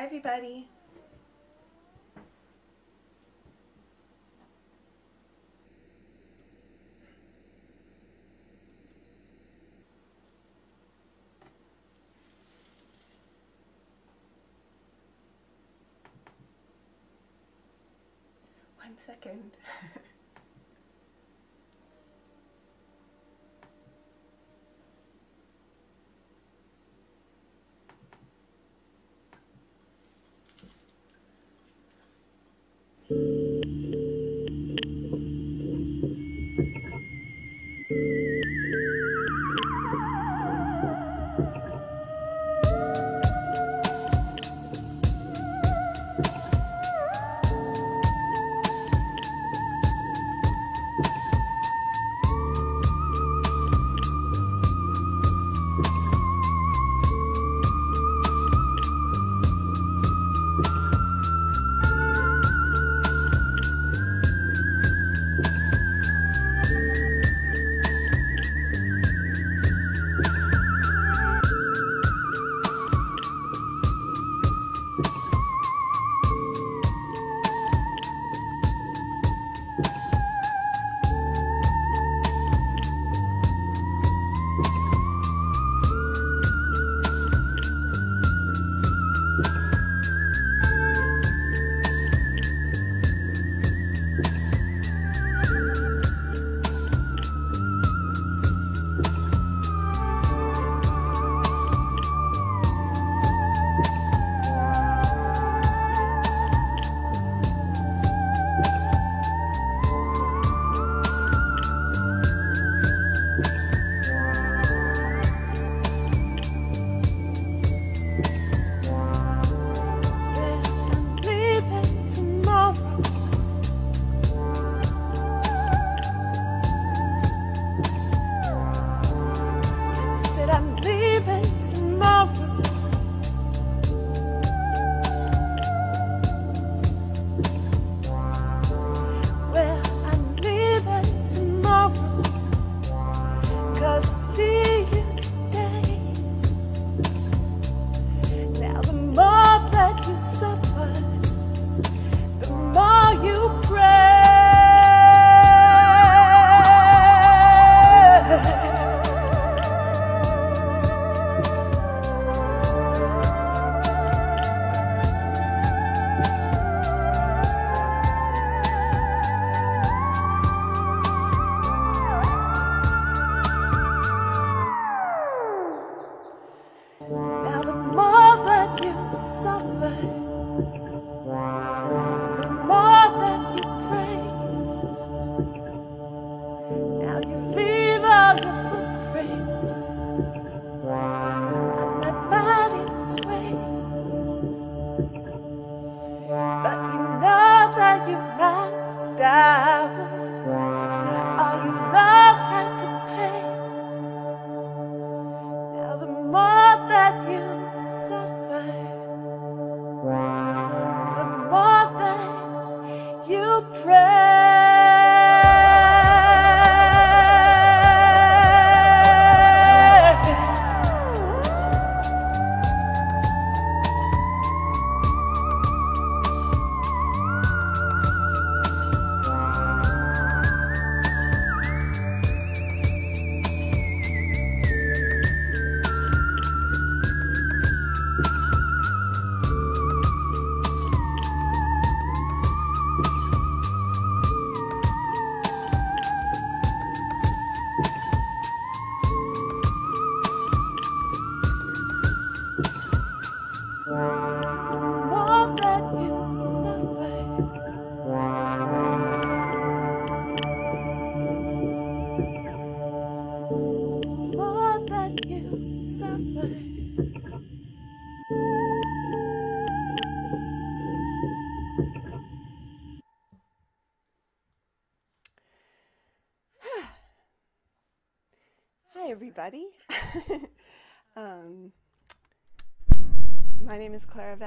Hi, everybody. One second. Mm-hmm.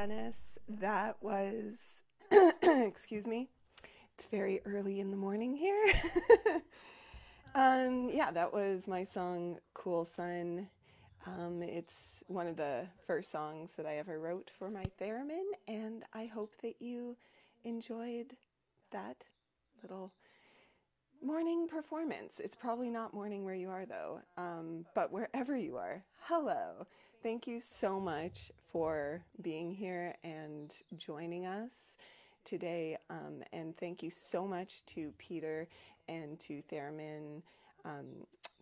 Venice. That was, excuse me, it's very early in the morning here. um, yeah, that was my song Cool Sun. Um, it's one of the first songs that I ever wrote for my theremin, and I hope that you enjoyed that little morning performance. It's probably not morning where you are, though, um, but wherever you are, hello. Thank you so much for being here and joining us today. Um, and thank you so much to Peter and to Theremin um,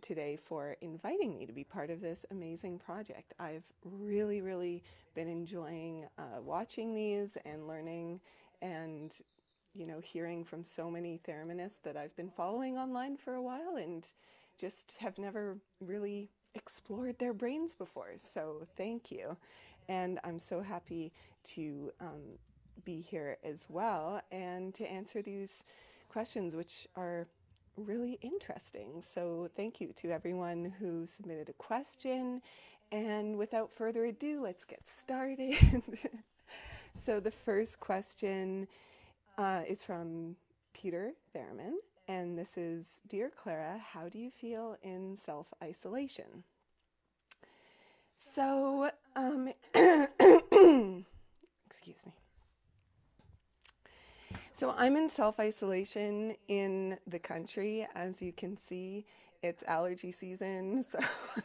today for inviting me to be part of this amazing project. I've really, really been enjoying uh, watching these and learning and you know hearing from so many Thereminists that I've been following online for a while and just have never really explored their brains before. So thank you. And I'm so happy to um, be here as well and to answer these questions, which are really interesting. So thank you to everyone who submitted a question. And without further ado, let's get started. so the first question uh, is from Peter Theremin, and this is Dear Clara, how do you feel in self isolation? So, um, excuse me. So, I'm in self isolation in the country. As you can see, it's allergy season, so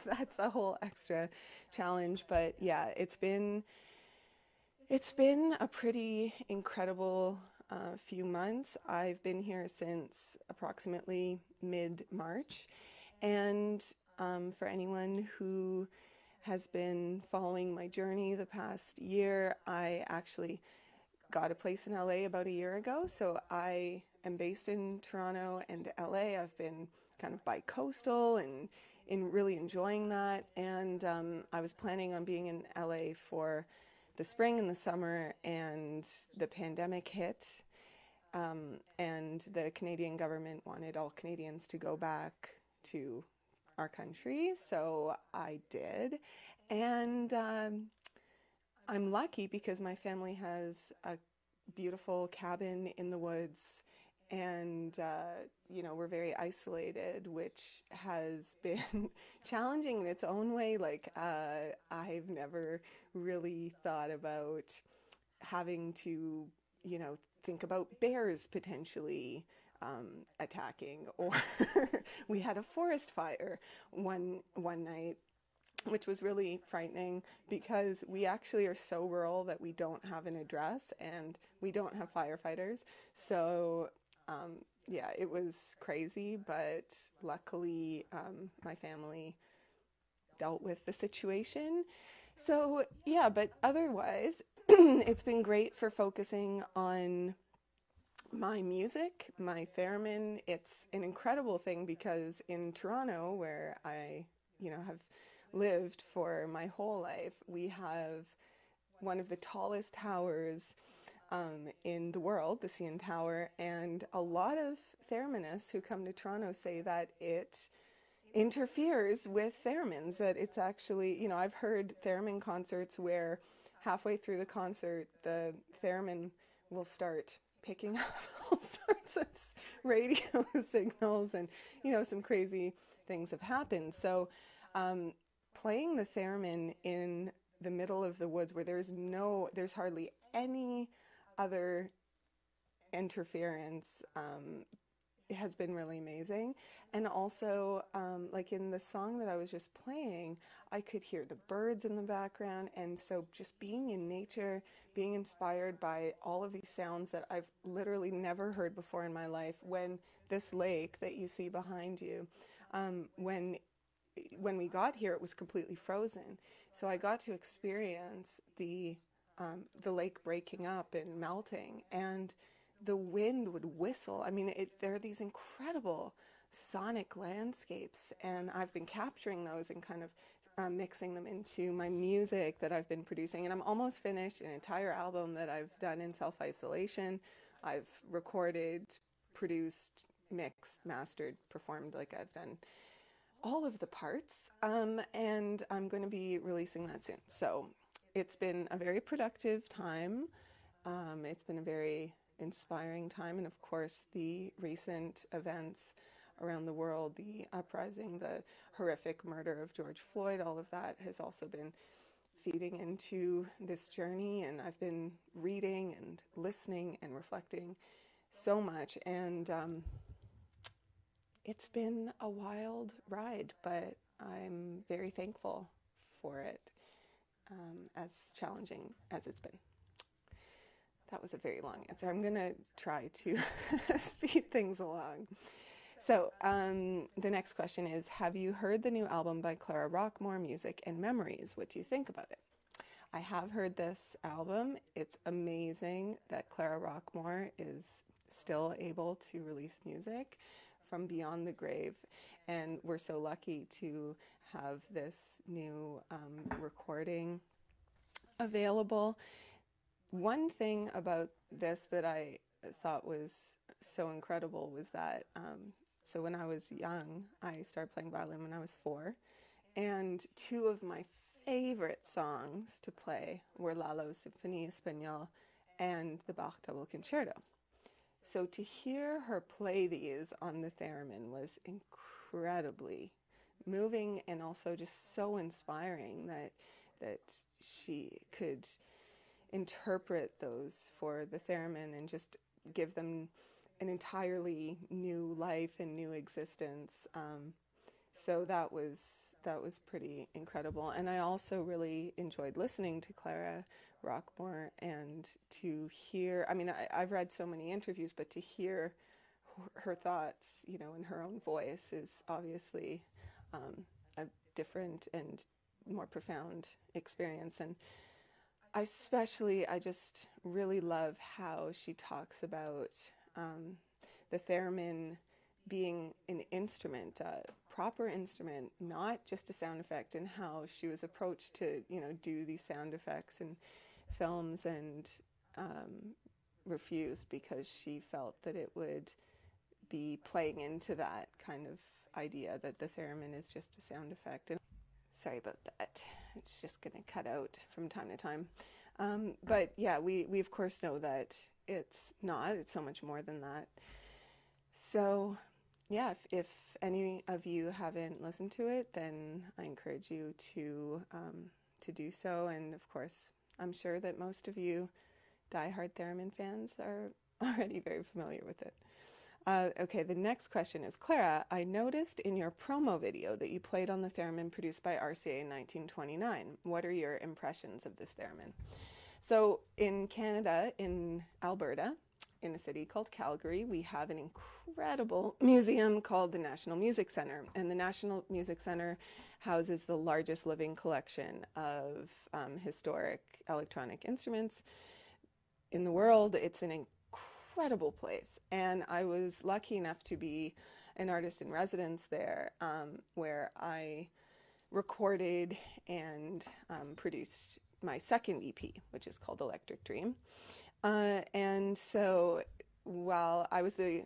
that's a whole extra challenge. But yeah, it's been. It's been a pretty incredible uh, few months. I've been here since approximately mid-March. And um, for anyone who has been following my journey the past year, I actually got a place in LA about a year ago. So I am based in Toronto and LA. I've been kind of bi-coastal and in really enjoying that. And um, I was planning on being in LA for the spring and the summer, and the pandemic hit. Um, and the Canadian government wanted all Canadians to go back to our country, so I did. And um, I'm lucky because my family has a beautiful cabin in the woods and uh, you know we're very isolated which has been challenging in its own way like uh, i've never really thought about having to you know think about bears potentially um, attacking or we had a forest fire one one night which was really frightening because we actually are so rural that we don't have an address and we don't have firefighters. So um, yeah, it was crazy, but luckily um, my family dealt with the situation. So, yeah, but otherwise, it's been great for focusing on my music, my theremin. It's an incredible thing because in Toronto, where I, you know, have lived for my whole life, we have one of the tallest towers um, in the world, the CN Tower, and a lot of thereminists who come to Toronto say that it interferes with theremins, that it's actually, you know, I've heard theremin concerts where halfway through the concert, the theremin will start picking up all sorts of radio signals and, you know, some crazy things have happened. So um, playing the theremin in the middle of the woods where there's no, there's hardly any other interference um, has been really amazing. And also, um, like in the song that I was just playing, I could hear the birds in the background. And so, just being in nature, being inspired by all of these sounds that I've literally never heard before in my life, when this lake that you see behind you, um, when when we got here, it was completely frozen. So I got to experience the um, the lake breaking up and melting, and the wind would whistle. I mean, it, there are these incredible sonic landscapes, and I've been capturing those and kind of um, mixing them into my music that I've been producing. And I'm almost finished an entire album that I've done in self isolation. I've recorded, produced, mixed, mastered, performed, like I've done all of the parts. Um, and I'm going to be releasing that soon. So it's been a very productive time. Um, it's been a very inspiring time, and of course, the recent events around the world, the uprising, the horrific murder of George Floyd, all of that has also been feeding into this journey. And I've been reading and listening and reflecting so much. And um, it's been a wild ride, but I'm very thankful for it um, as challenging as it's been. That was a very long answer. I'm going to try to speed things along. So, um, the next question is Have you heard the new album by Clara Rockmore, Music and Memories? What do you think about it? I have heard this album. It's amazing that Clara Rockmore is still able to release music from beyond the grave. And we're so lucky to have this new um, recording available. One thing about this that I thought was so incredible was that um, so when I was young, I started playing violin when I was four, and two of my favorite songs to play were Lalo's Symphonie Espagnole and the Bach Double Concerto. So to hear her play these on the theremin was incredible incredibly moving and also just so inspiring that that she could interpret those for the theremin and just give them an entirely new life and new existence. Um, so that was that was pretty incredible, and I also really enjoyed listening to Clara Rockmore and to hear. I mean, I, I've read so many interviews, but to hear her thoughts, you know, in her own voice is obviously um, a different and more profound experience. And especially, I just really love how she talks about um, the theremin being an instrument, a proper instrument, not just a sound effect, and how she was approached to, you know, do these sound effects and films and um, refused because she felt that it would be playing into that kind of idea that the theremin is just a sound effect. And sorry about that. It's just going to cut out from time to time. Um, but yeah, we, we of course know that it's not. It's so much more than that. So yeah, if, if any of you haven't listened to it, then I encourage you to um, to do so. And of course, I'm sure that most of you diehard theremin fans are already very familiar with it. Uh, okay, the next question is Clara, I noticed in your promo video that you played on the theremin produced by RCA in 1929. What are your impressions of this theremin? So, in Canada, in Alberta, in a city called Calgary, we have an incredible museum called the National Music Center. And the National Music Center houses the largest living collection of um, historic electronic instruments in the world. It's an incredible place. And I was lucky enough to be an artist in residence there um, where I recorded and um, produced my second EP, which is called Electric Dream. Uh, and so while I was the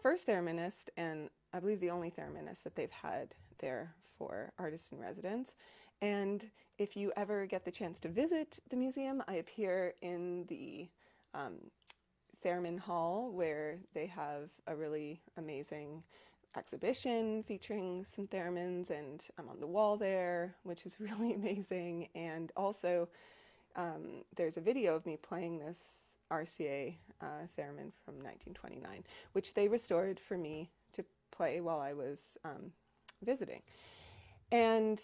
first thereminist, and I believe the only thereminist that they've had there for artists in residence, and if you ever get the chance to visit the museum, I appear in the um, Thurman Hall, where they have a really amazing exhibition featuring some theremins, and I'm on the wall there, which is really amazing. And also, um, there's a video of me playing this RCA uh, theremin from 1929, which they restored for me to play while I was um, visiting. And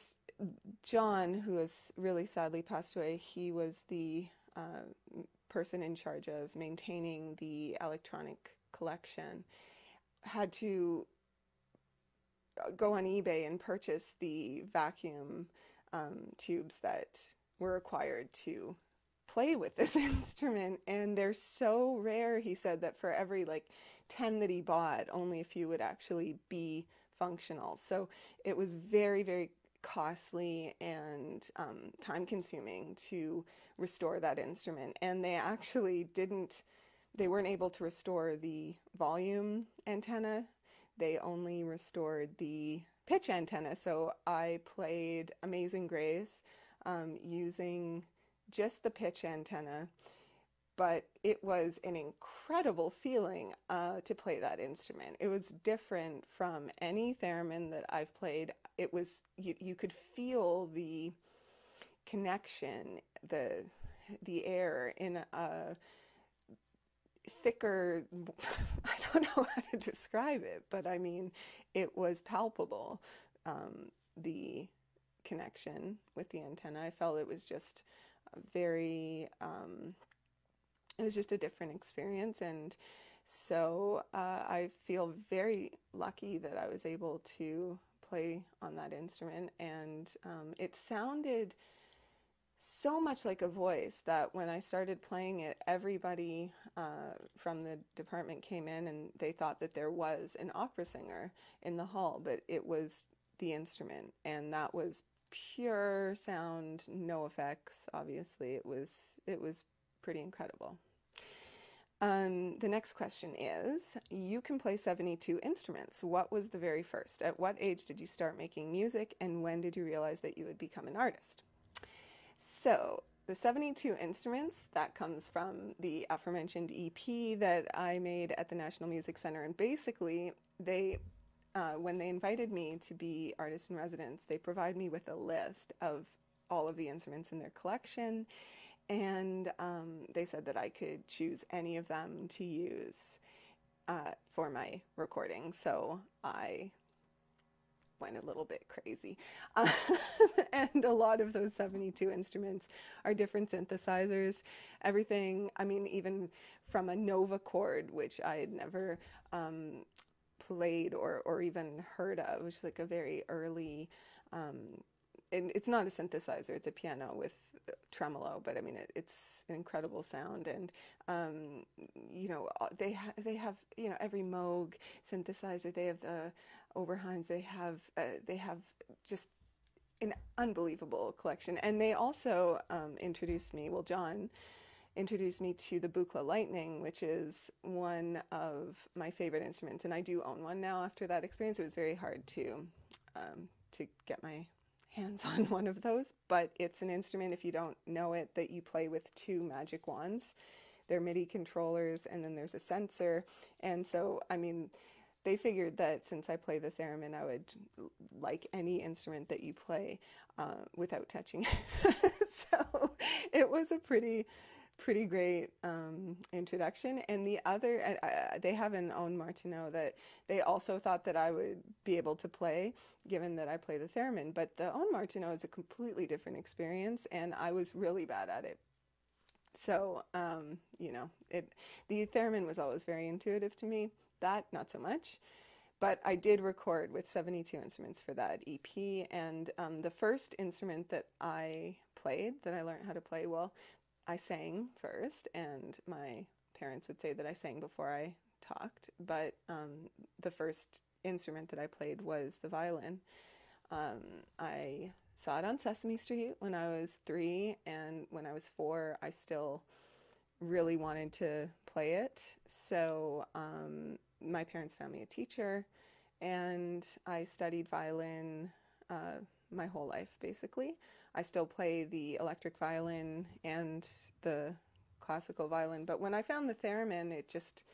John, who has really sadly passed away, he was the uh, person in charge of maintaining the electronic collection had to uh, go on eBay and purchase the vacuum um, tubes that were required to play with this instrument and they're so rare he said that for every like 10 that he bought only a few would actually be functional so it was very very costly and um, time consuming to restore that instrument. And they actually didn't, they weren't able to restore the volume antenna, they only restored the pitch antenna. So I played Amazing Grace um, using just the pitch antenna but it was an incredible feeling uh, to play that instrument. It was different from any theremin that I've played. It was you, you could feel the connection, the the air in a thicker I don't know how to describe it, but I mean it was palpable. Um, the connection with the antenna. I felt it was just very um, it was just a different experience and so uh, i feel very lucky that i was able to play on that instrument and um, it sounded so much like a voice that when i started playing it everybody uh, from the department came in and they thought that there was an opera singer in the hall but it was the instrument and that was pure sound no effects obviously it was it was pretty incredible um, the next question is You can play 72 instruments. What was the very first? At what age did you start making music, and when did you realize that you would become an artist? So, the 72 instruments, that comes from the aforementioned EP that I made at the National Music Center. And basically, they uh, when they invited me to be artist in residence, they provide me with a list of all of the instruments in their collection and um, they said that I could choose any of them to use uh, for my recording. So I went a little bit crazy. Um, and a lot of those 72 instruments are different synthesizers. Everything, I mean, even from a Nova chord, which I had never um, played or, or even heard of, which is like a very early um, and it's not a synthesizer; it's a piano with uh, tremolo. But I mean, it, it's an incredible sound, and um, you know uh, they ha- they have you know every Moog synthesizer. They have the Oberheims. They have uh, they have just an unbelievable collection. And they also um, introduced me. Well, John introduced me to the Buchla Lightning, which is one of my favorite instruments, and I do own one now. After that experience, it was very hard to um, to get my hands on one of those, but it's an instrument, if you don't know it, that you play with two magic wands. They're MIDI controllers, and then there's a sensor. And so, I mean, they figured that since I play the theremin, I would like any instrument that you play uh, without touching it. so it was a pretty pretty great um, introduction. And the other, uh, they have an own Martineau that they also thought that I would be able to play, given that I play the theremin. But the own Martineau is a completely different experience, and I was really bad at it. So, um, you know, it, the theremin was always very intuitive to me. That, not so much. But I did record with 72 instruments for that EP, and um, the first instrument that I played, that I learned how to play, well, I sang first, and my parents would say that I sang before I talked, but um, the first instrument that I played was the violin. Um, I saw it on Sesame Street when I was three, and when I was four, I still really wanted to play it. So um, my parents found me a teacher, and I studied violin uh, my whole life basically. I still play the electric violin and the classical violin. But when I found the theremin, it just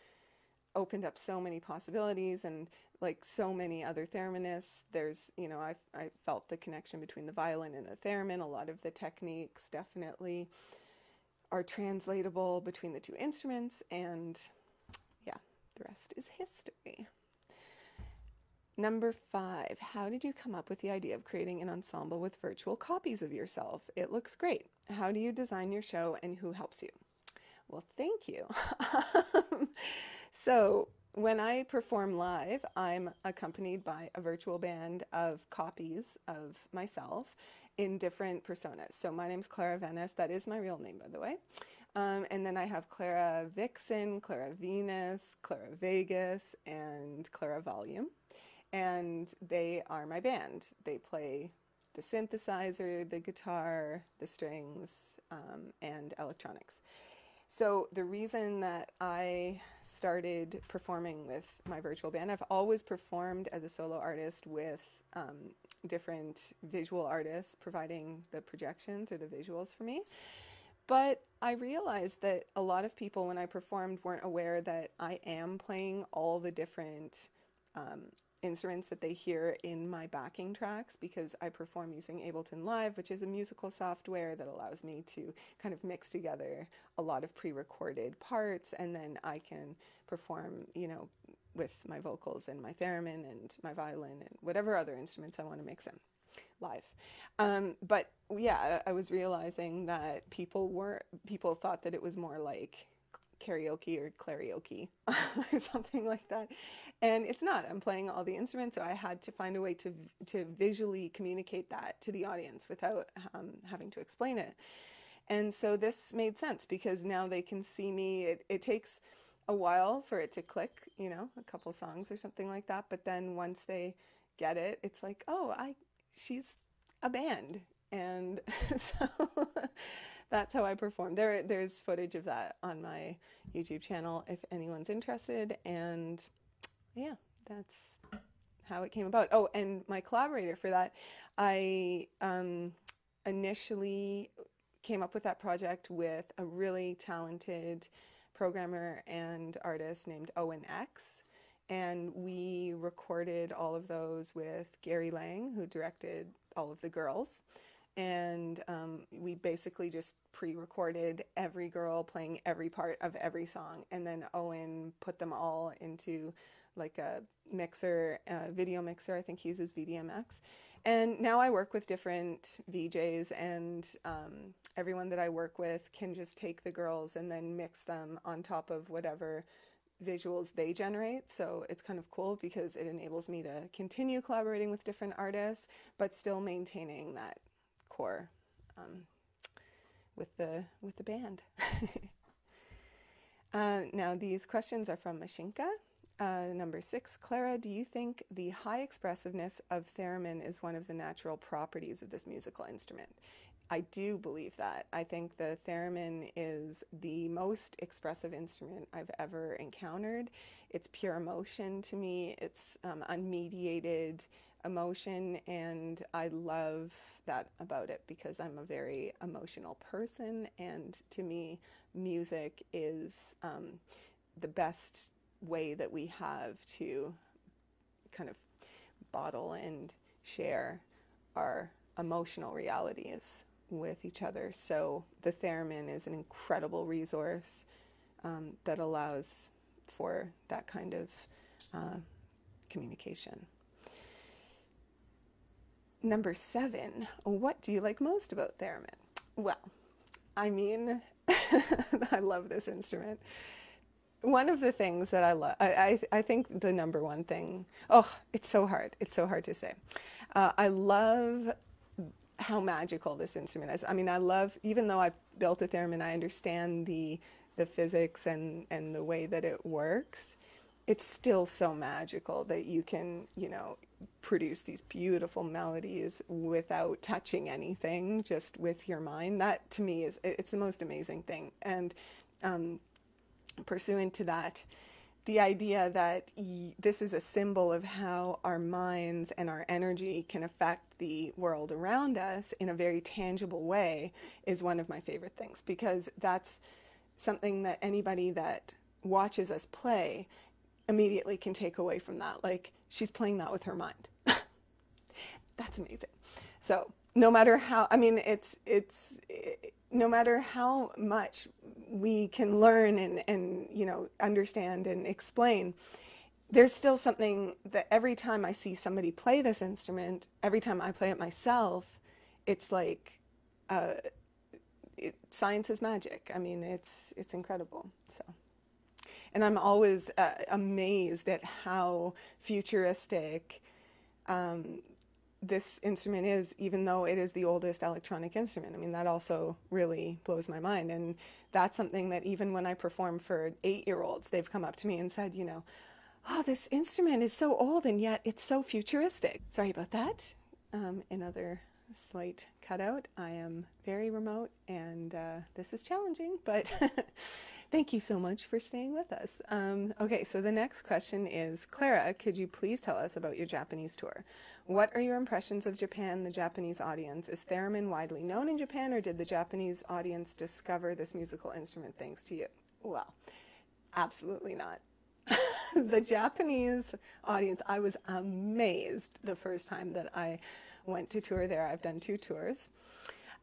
opened up so many possibilities and like so many other thereminists there's you know I, I felt the connection between the violin and the theremin a lot of the techniques definitely are translatable between the two instruments and yeah the rest is history Number five, how did you come up with the idea of creating an ensemble with virtual copies of yourself? It looks great. How do you design your show and who helps you? Well, thank you. so, when I perform live, I'm accompanied by a virtual band of copies of myself in different personas. So, my name's Clara Venice. That is my real name, by the way. Um, and then I have Clara Vixen, Clara Venus, Clara Vegas, and Clara Volume and they are my band. They play the synthesizer, the guitar, the strings, um, and electronics. So, the reason that I started performing with my virtual band, I've always performed as a solo artist with um, different visual artists providing the projections or the visuals for me. But I realized that a lot of people, when I performed, weren't aware that I am playing all the different um, instruments that they hear in my backing tracks because I perform using Ableton Live, which is a musical software that allows me to kind of mix together a lot of pre-recorded parts and then I can perform, you know, with my vocals and my theremin and my violin and whatever other instruments I want to mix in live. Um, but yeah, I, I was realizing that people were people thought that it was more like karaoke or clarioke or something like that. And it's not. I'm playing all the instruments, so I had to find a way to to visually communicate that to the audience without um, having to explain it. And so this made sense because now they can see me. It, it takes a while for it to click, you know, a couple songs or something like that. But then once they get it, it's like, oh, I she's a band, and so that's how I perform. There, there's footage of that on my YouTube channel if anyone's interested. And yeah, that's how it came about. Oh, and my collaborator for that, I um, initially came up with that project with a really talented programmer and artist named Owen X. And we recorded all of those with Gary Lang, who directed all of the girls and um, we basically just pre-recorded every girl playing every part of every song and then owen put them all into like a mixer a video mixer i think he uses vdmx and now i work with different vjs and um, everyone that i work with can just take the girls and then mix them on top of whatever visuals they generate. So it's kind of cool because it enables me to continue collaborating with different artists, but still maintaining that core um, with the with the band. uh, now these questions are from Mashinka. Uh, number six, Clara, do you think the high expressiveness of theremin is one of the natural properties of this musical instrument? I do believe that. I think the theremin is the most expressive instrument I've ever encountered. It's pure emotion to me, it's um, unmediated, emotion, and I love that about it because I'm a very emotional person, and to me, music is um, the best way that we have to kind of bottle and share our emotional realities with each other. So the theremin is an incredible resource um, that allows for that kind of uh, communication. Number seven, what do you like most about theremin? Well, I mean, I love this instrument. One of the things that I love, I, I, I, think the number one thing, oh, it's so hard. It's so hard to say. Uh, I love how magical this instrument is. I mean, I love, even though I've built a theremin, I understand the, the physics and, and the way that it works it's still so magical that you can, you know, produce these beautiful melodies without touching anything, just with your mind. That to me is it's the most amazing thing. And um, pursuant to that, the idea that y- this is a symbol of how our minds and our energy can affect the world around us in a very tangible way is one of my favorite things because that's something that anybody that watches us play immediately can take away from that. Like she's playing that with her mind. That's amazing. So no matter how, I mean, it's, it's, it, no matter how much we can learn and, and, you know, understand and explain, there's still something that every time I see somebody play this instrument, every time I play it myself, it's like, uh, it, science is magic. I mean, it's, it's incredible. So. And I'm always uh, amazed at how futuristic um, this instrument is, even though it is the oldest electronic instrument. I mean, that also really blows my mind. And that's something that even when I perform for eight year olds, they've come up to me and said, you know, oh, this instrument is so old and yet it's so futuristic. Sorry about that. Um, another slight cutout. I am very remote and uh, this is challenging, but. Thank you so much for staying with us. Um, okay, so the next question is, Clara, could you please tell us about your Japanese tour? What are your impressions of Japan, the Japanese audience? Is theremin widely known in Japan, or did the Japanese audience discover this musical instrument thanks to you? Well, absolutely not. the Japanese audience, I was amazed the first time that I went to tour there. I've done two tours.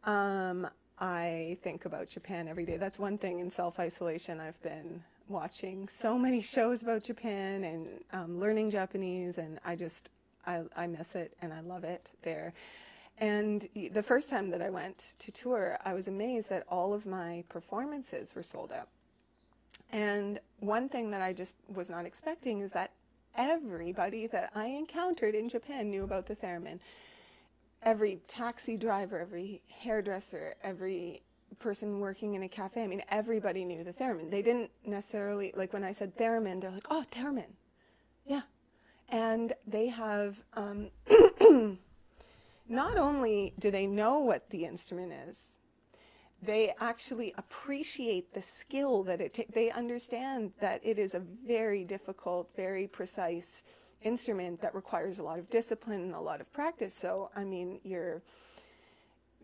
Um, I think about Japan every day. That's one thing in self isolation I've been watching so many shows about Japan and um, learning Japanese, and I just I, I miss it and I love it there. And the first time that I went to tour, I was amazed that all of my performances were sold out. And one thing that I just was not expecting is that everybody that I encountered in Japan knew about the theremin every taxi driver, every hairdresser, every person working in a cafe. I mean, everybody knew the theremin. They didn't necessarily, like when I said theremin, they're like, oh, theremin. Yeah. And they have, um, not only do they know what the instrument is, they actually appreciate the skill that it takes. They understand that it is a very difficult, very precise, instrument that requires a lot of discipline and a lot of practice. So, I mean, you're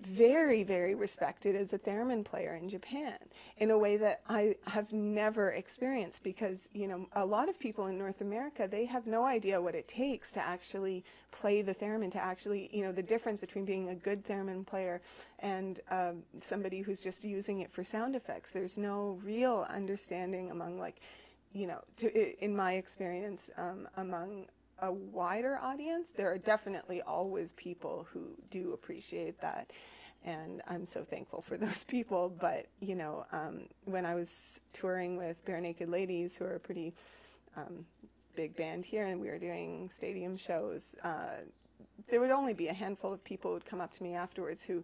very, very respected as a theremin player in Japan in a way that I have never experienced because, you know, a lot of people in North America, they have no idea what it takes to actually play the theremin, to actually, you know, the difference between being a good theremin player and um, somebody who's just using it for sound effects. There's no real understanding among, like, you know, to, in my experience, um, among a wider audience, there are definitely always people who do appreciate that. And I'm so thankful for those people. But, you know, um, when I was touring with Bare Naked Ladies, who are a pretty um, big band here, and we were doing stadium shows, uh, there would only be a handful of people who would come up to me afterwards who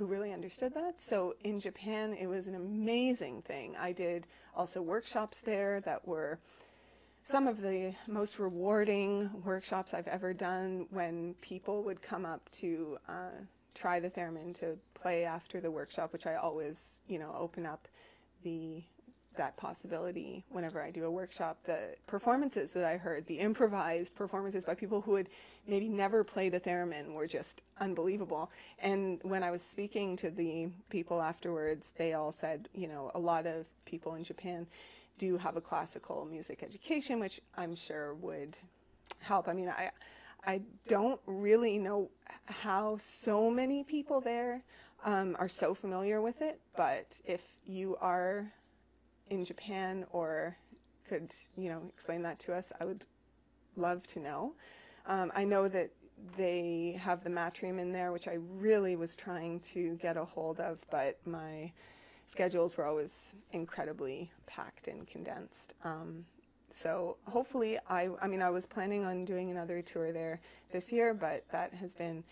who really understood that. So in Japan, it was an amazing thing. I did also workshops there that were some of the most rewarding workshops I've ever done when people would come up to uh, try the theremin to play after the workshop, which I always, you know, open up the that possibility whenever I do a workshop. The performances that I heard, the improvised performances by people who had maybe never played a theremin were just unbelievable. And when I was speaking to the people afterwards, they all said, you know, a lot of people in Japan do have a classical music education, which I'm sure would help. I mean, I, I don't really know how so many people there um, are so familiar with it, but if you are in Japan or could, you know, explain that to us, I would love to know. Um, I know that they have the matrium in there, which I really was trying to get a hold of, but my schedules were always incredibly packed and condensed. Um, so hopefully, I, I mean, I was planning on doing another tour there this year, but that has been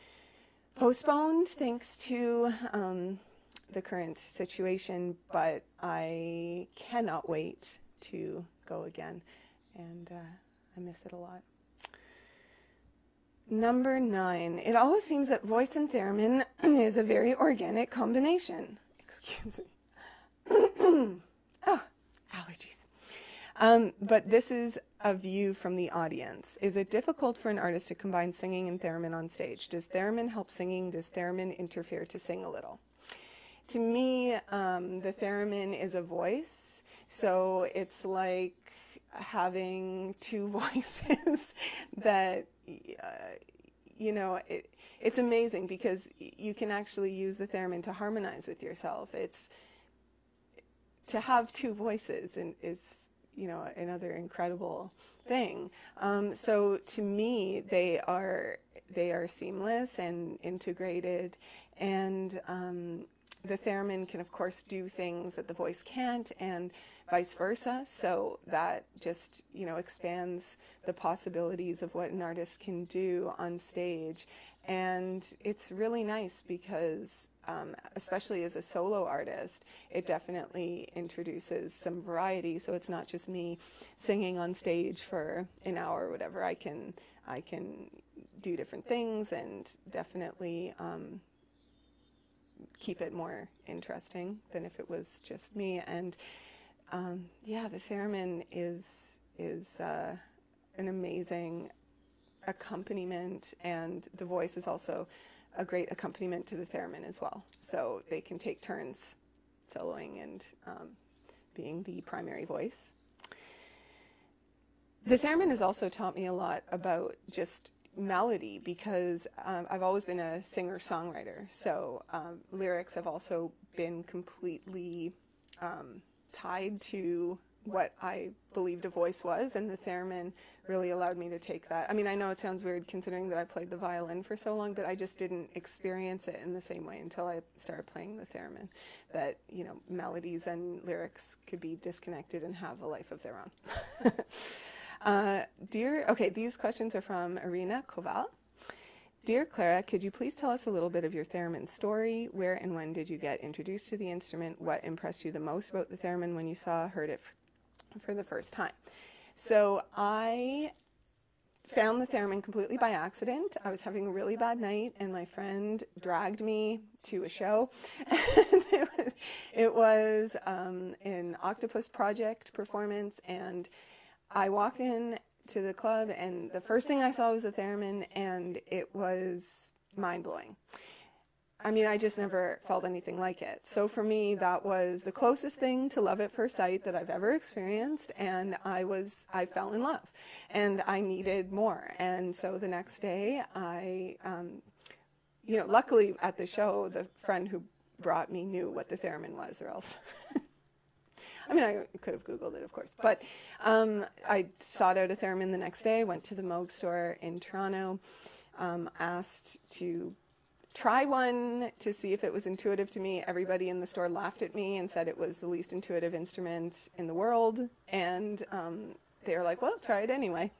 postponed thanks to um, the current situation, but I cannot wait to go again, and uh, I miss it a lot. Number nine, it always seems that voice and theremin is a very organic combination. Excuse me. oh, allergies. Um, but this is a view from the audience. Is it difficult for an artist to combine singing and theremin on stage? Does theremin help singing? Does theremin interfere to sing a little? to me, um, the theremin is a voice, so it's like having two voices that, uh, you know, it, it's amazing because you can actually use the theremin to harmonize with yourself. It's to have two voices and is you know another incredible thing. Um, so to me, they are they are seamless and integrated, and um, the theremin can of course do things that the voice can't and vice versa so that just you know expands the possibilities of what an artist can do on stage and it's really nice because um, especially as a solo artist it definitely introduces some variety so it's not just me singing on stage for an hour or whatever i can i can do different things and definitely um, keep it more interesting than if it was just me. And um, yeah, the theremin is is uh, an amazing accompaniment, and the voice is also a great accompaniment to the theremin as well. So they can take turns soloing and um, being the primary voice. The theremin has also taught me a lot about just melody because um, I've always been a singer songwriter. So um, lyrics have also been completely um, tied to what I believed a voice was, and the theremin really allowed me to take that. I mean, I know it sounds weird considering that I played the violin for so long, but I just didn't experience it in the same way until I started playing the theremin. That you know, melodies and lyrics could be disconnected and have a life of their own. Uh, dear, okay, these questions are from Irina Koval. Dear Clara, could you please tell us a little bit of your theremin story? Where and when did you get introduced to the instrument? What impressed you the most about the theremin when you saw, heard it for the first time? So I found the theremin completely by accident. I was having a really bad night, and my friend dragged me to a show. it was, it was um, an octopus project performance, and I walked in to the club, and the first thing I saw was the theremin, and it was mind blowing. I mean, I just never felt anything like it. So for me, that was the closest thing to love at first sight that I've ever experienced, and I was I fell in love, and I needed more. And so the next day, I, um, you know, luckily at the show, the friend who brought me knew what the theremin was, or else. I mean, I could have Googled it, of course, but um, I sought out a theremin the next day, went to the Moog store in Toronto, um, asked to try one to see if it was intuitive to me. Everybody in the store laughed at me and said it was the least intuitive instrument in the world. And um, they were like, well, try it anyway.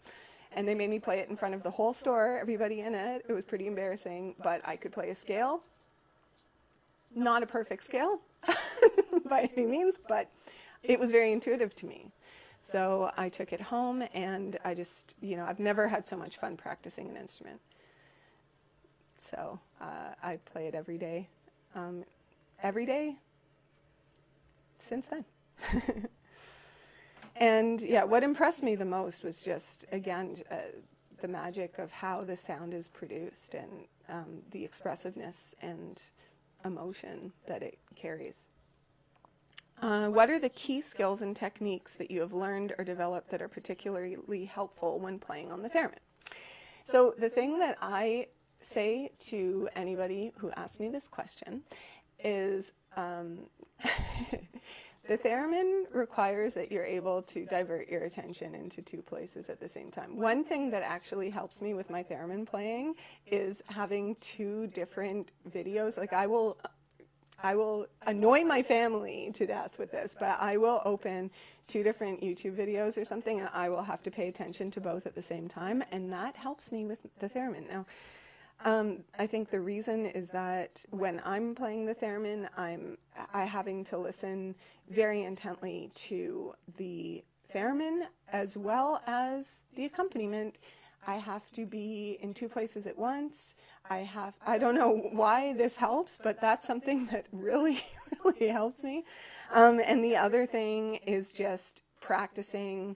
And they made me play it in front of the whole store, everybody in it. It was pretty embarrassing, but I could play a scale. Not a perfect scale by any means, but it was very intuitive to me. So I took it home and I just, you know, I've never had so much fun practicing an instrument. So uh, I play it every day, um, every day since then. and yeah, what impressed me the most was just, again, uh, the magic of how the sound is produced and um, the expressiveness and emotion that it carries. Uh, what are the key skills and techniques that you have learned or developed that are particularly helpful when playing on the theremin? So the thing that I say to anybody who asks me this question is um, the theremin requires that you're able to divert your attention into two places at the same time. One thing that actually helps me with my theremin playing is having two different videos. Like I will I will annoy my family to death with this, but I will open two different YouTube videos or something, and I will have to pay attention to both at the same time, and that helps me with the theremin. Now, um, I think the reason is that when I'm playing the theremin, I'm I having to listen very intently to the theremin as well as the accompaniment I have to be in two places at once. I have, I don't know why this helps, but that's something that really, really helps me. Um, and the other thing is just practicing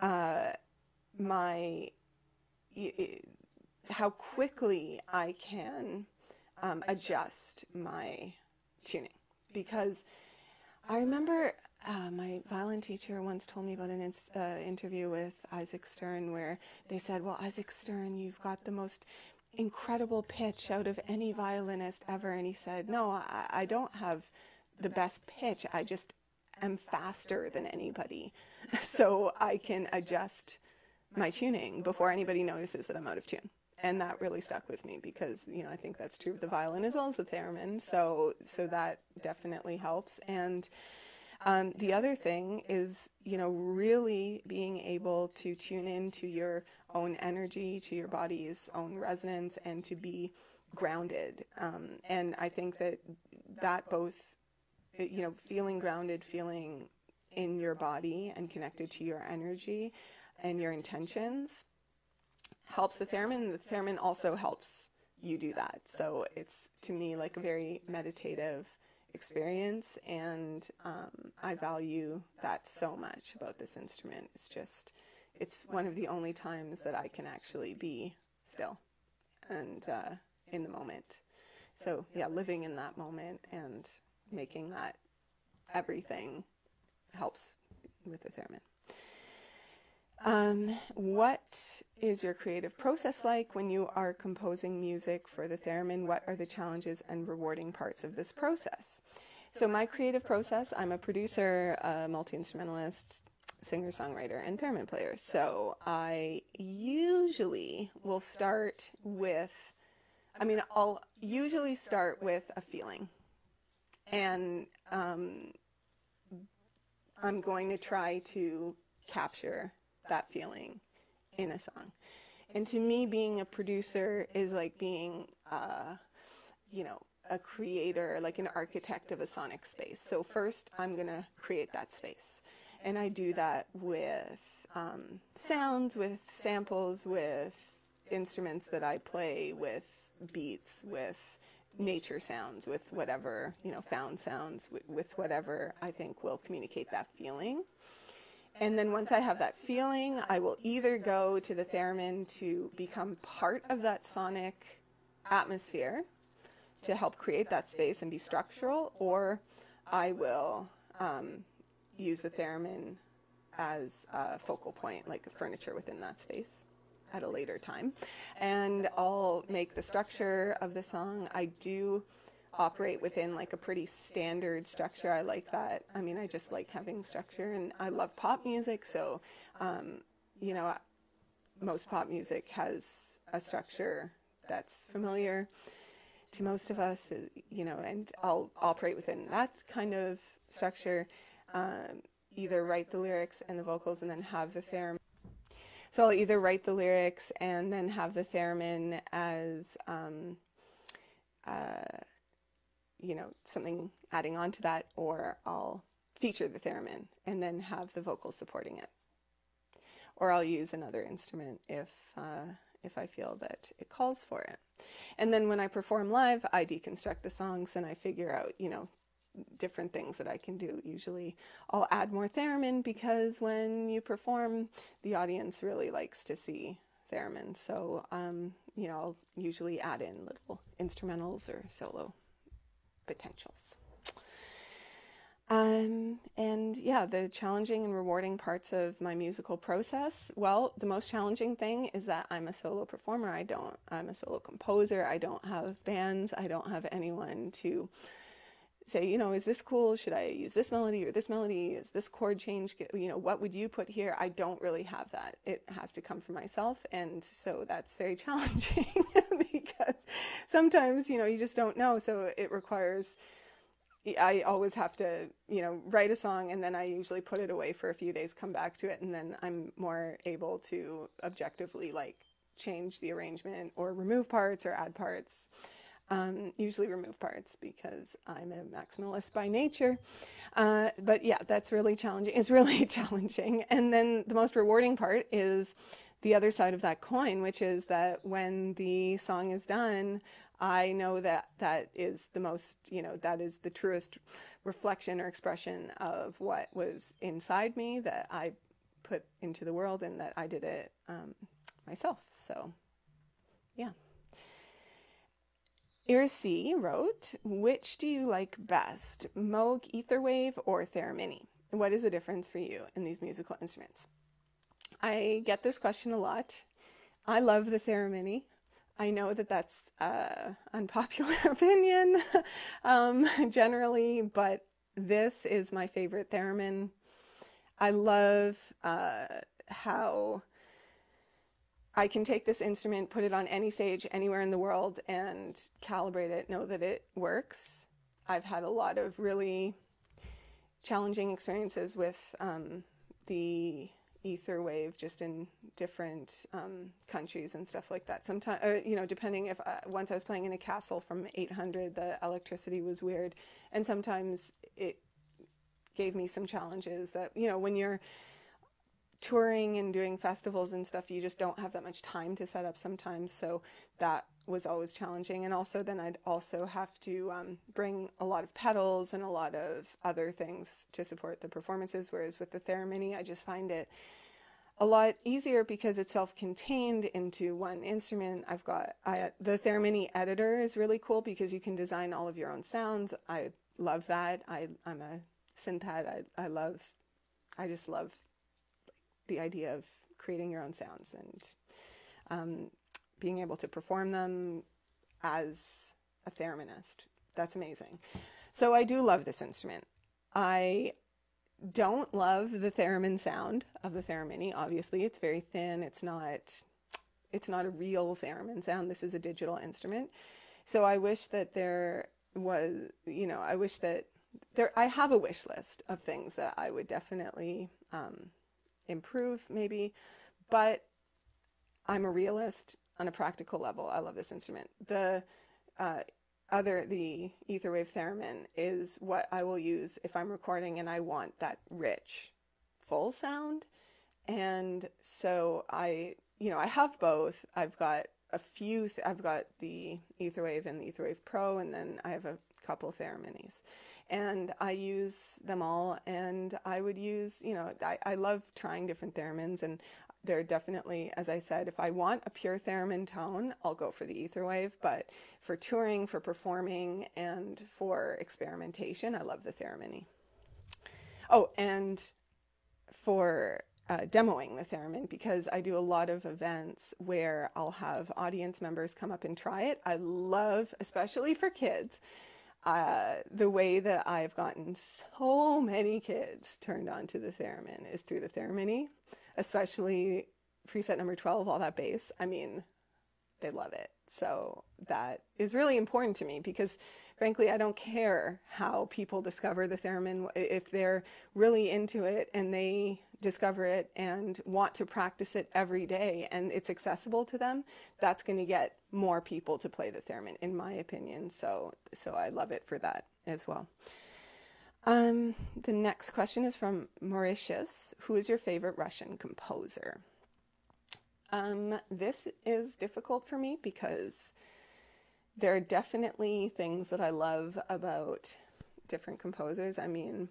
uh, my, how quickly I can um, adjust my tuning. Because I remember uh, my violin teacher once told me about an uh, interview with Isaac Stern where they said, Well, Isaac Stern, you've got the most incredible pitch out of any violinist ever. And he said, No, I, I don't have the best pitch. I just am faster than anybody. so I can adjust my tuning before anybody notices that I'm out of tune. And that really stuck with me because, you know, I think that's true of the violin as well as the theremin. So, so that definitely helps. And, um, the other thing is, you know, really being able to tune in to your own energy, to your body's own resonance, and to be grounded. Um, and I think that that both, uh, you know, feeling grounded, feeling in your body and connected to your energy and your intentions helps the theremin. the theremin also helps you do that. So it's to me like a very meditative experience and um, i value that so much about this instrument it's just it's one of the only times that i can actually be still and uh, in the moment so yeah living in that moment and making that everything helps with the theremin um, what is your creative process like when you are composing music for the theremin? What are the challenges and rewarding parts of this process? So, my creative process I'm a producer, a multi instrumentalist, singer songwriter, and theremin player. So, I usually will start with, I mean, I'll usually start with a feeling. And um, I'm going to try to capture that feeling in a song. And to me, being a producer is like being, uh, you know, a creator, like an architect of a sonic space. So first, I'm gonna create that space, and I do that with um, sounds, with samples, with instruments that I play, with beats, with nature sounds, with whatever you know, found sounds, with whatever I think will communicate that feeling. And then once I have that feeling, I will either go to the theremin to become part of that sonic atmosphere to help create that space and be structural, or I will um, use the theremin as a focal point, like furniture within that space at a later time. And I'll make the structure of the song. I do operate within like a pretty standard structure. I like that. I mean, I just like having structure, and I love pop music. So, um, you know, most pop music has a structure that's familiar to most of us. You know, and I'll operate within that kind of structure. Um, either write the lyrics and the vocals, and then have the theremin. So I'll either write the lyrics and then have the theremin as um, uh, you know, something adding on to that, or I'll feature the theremin and then have the vocals supporting it. Or I'll use another instrument if, uh, if I feel that it calls for it. And then when I perform live, I deconstruct the songs and I figure out, you know, different things that I can do. Usually I'll add more theremin because when you perform, the audience really likes to see theremin. So, um, you know, I'll usually add in little instrumentals or solo potentials. Um, and yeah, the challenging and rewarding parts of my musical process. Well, the most challenging thing is that I'm a solo performer. I don't, I'm a solo composer. I don't have bands. I don't have anyone to say, you know, is this cool? Should I use this melody or this melody? Is this chord change? You know, what would you put here? I don't really have that. It has to come from myself. And so that's very challenging because sometimes, you know, you just don't know. So it requires, I always have to, you know, write a song and then I usually put it away for a few days, come back to it, and then I'm more able to objectively like change the arrangement or remove parts or add parts um, usually remove parts because I'm a maximalist by nature. Uh, but yeah, that's really challenging. It's really challenging. And then the most rewarding part is the other side of that coin, which is that when the song is done, I know that that is the most, you know, that is the truest reflection or expression of what was inside me that I put into the world and that I did it um, myself. So, yeah. Irisi wrote, which do you like best, Moog, Etherwave, or Theremin? What is the difference for you in these musical instruments? I get this question a lot. I love the Theremin. I know that that's an uh, unpopular opinion um, generally, but this is my favorite theremin. I love uh, how I can take this instrument, put it on any stage anywhere in the world and calibrate it, know that it works. I've had a lot of really challenging experiences with um, the ether wave just in different um, countries and stuff like that. Sometimes, or, uh, you know, depending if I, uh, once I was playing in a castle from 800, the electricity was weird. And sometimes it gave me some challenges that, you know, when you're touring and doing festivals and stuff, you just don't have that much time to set up sometimes. So that was always challenging. And also, then I'd also have to um, bring a lot of pedals and a lot of other things to support the performances. Whereas with the Theremin, I just find it a lot easier because it's self-contained into one instrument. I've got I, the Theremin editor is really cool because you can design all of your own sounds. I love that. I, I'm a synth head. I, I love, I just love the idea of creating your own sounds and um, being able to perform them as a thereminist. That's amazing. So I do love this instrument. I don't love the theremin sound of the theremin. Obviously, it's very thin. It's not it's not a real theremin sound. This is a digital instrument. So I wish that there was, you know, I wish that there I have a wish list of things that I would definitely um, improve maybe, but I'm a realist on a practical level. I love this instrument. The uh, other, the Etherwave theremin is what I will use if I'm recording and I want that rich, full sound. And so I, you know, I have both. I've got a few, I've got the Etherwave and the Etherwave Pro, and then I have a couple Theraminis and I use them all. And I would use, you know, I, I love trying different theremins, and they are definitely, as I said, if I want a pure theremin tone, I'll go for the Etherwave. But for touring, for performing, and for experimentation, I love the Theremin. Oh, and for uh, demoing the theremin because I do a lot of events where I'll have audience members come up and try it. I love, especially for kids, uh, the way that I've gotten so many kids turned on to the theremin is through the theremin, especially preset number 12, all that bass. I mean, they love it. So that is really important to me because frankly, I don't care how people discover the theremin. If they're really into it and they discover it and want to practice it every day and it's accessible to them, that's going to get more people to play the theremin, in my opinion. So, so I love it for that as well. Um, the next question is from Mauritius. Who is your favorite Russian composer? Um, this is difficult for me because there are definitely things that I love about different composers. I mean,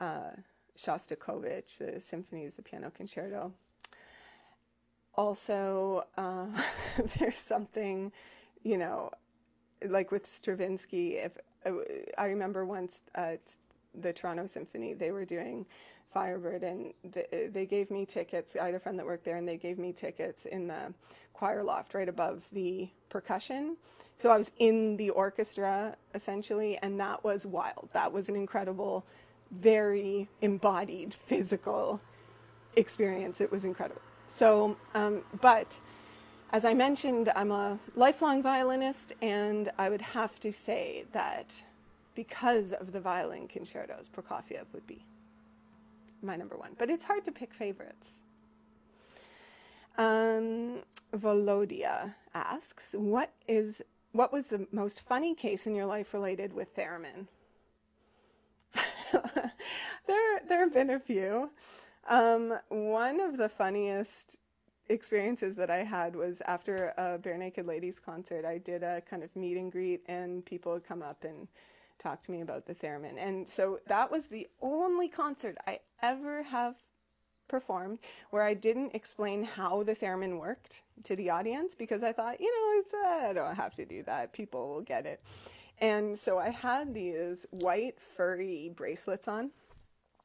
uh, Shostakovich, the symphonies, the piano concerto, also um, there's something you know like with stravinsky if uh, i remember once at uh, the toronto symphony they were doing firebird and the, they gave me tickets i had a friend that worked there and they gave me tickets in the choir loft right above the percussion so i was in the orchestra essentially and that was wild that was an incredible very embodied physical experience it was incredible so, um, but as I mentioned, I'm a lifelong violinist, and I would have to say that because of the violin concertos, Prokofiev would be my number one. But it's hard to pick favorites. Um, Volodia asks, "What is what was the most funny case in your life related with theremin?" there, there have been a few. Um, one of the funniest experiences that I had was after a Bare Naked Ladies concert. I did a kind of meet and greet, and people would come up and talk to me about the theremin. And so that was the only concert I ever have performed where I didn't explain how the theremin worked to the audience because I thought, you know, it's uh, I don't have to do that. People will get it. And so I had these white furry bracelets on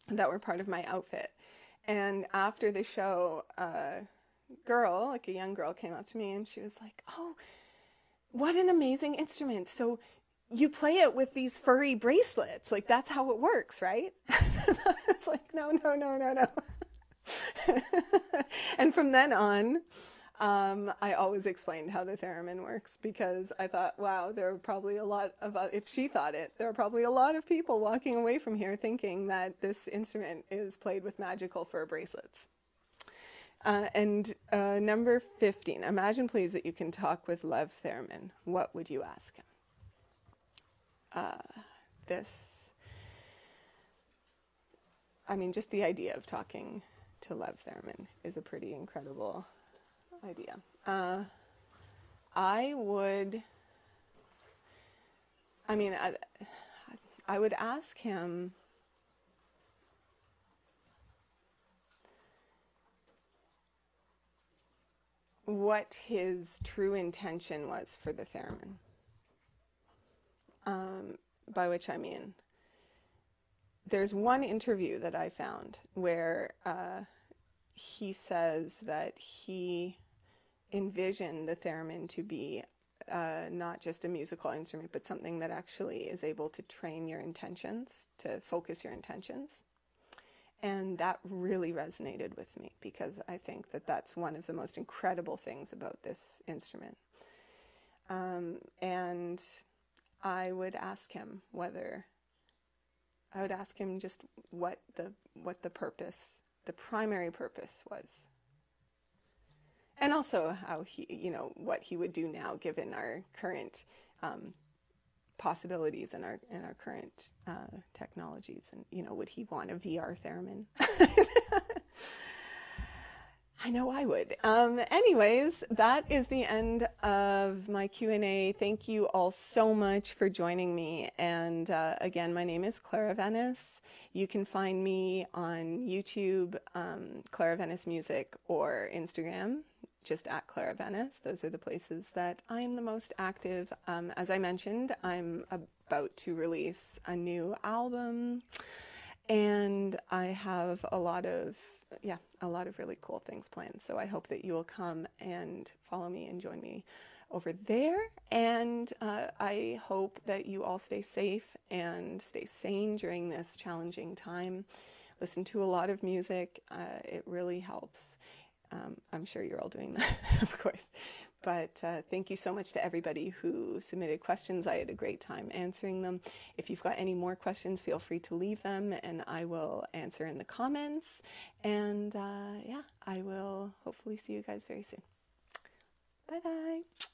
that were part of my outfit. And after the show, a girl, like a young girl, came up to me and she was like, Oh, what an amazing instrument. So you play it with these furry bracelets. Like, that's how it works, right? It's like, No, no, no, no, no. and from then on, um, I always explained how the theremin works because I thought, wow, there are probably a lot of, uh, if she thought it, there are probably a lot of people walking away from here thinking that this instrument is played with magical fur bracelets. Uh, and uh, number 15, imagine please that you can talk with Lev Theremin. What would you ask him? Uh, this, I mean, just the idea of talking to Lev Theremin is a pretty incredible idea. Uh, I would, I mean, I, I would ask him what his true intention was for the theremin. Um, by which I mean, there's one interview that I found where uh, he says that he envision the theremin to be uh, not just a musical instrument, but something that actually is able to train your intentions, to focus your intentions. And that really resonated with me because I think that that's one of the most incredible things about this instrument. Um, and I would ask him whether I would ask him just what the what the purpose, the primary purpose was and also how he, you know, what he would do now given our current um, possibilities and our and our current uh, technologies, and you know, would he want a VR theremin? I know I would. Um, anyways, that is the end of my Q&A. Thank you all so much for joining me. And uh, again, my name is Clara Venice. You can find me on YouTube, um, Clara Venice Music, or Instagram, just at Clara Venice. Those are the places that I'm the most active. Um, as I mentioned, I'm about to release a new album and I have a lot of, yeah, a lot of really cool things planned. So I hope that you will come and follow me and join me over there. And uh, I hope that you all stay safe and stay sane during this challenging time. Listen to a lot of music, uh, it really helps. Um, I'm sure you're all doing that, of course. But uh, thank you so much to everybody who submitted questions. I had a great time answering them. If you've got any more questions, feel free to leave them and I will answer in the comments. And uh, yeah, I will hopefully see you guys very soon. Bye bye.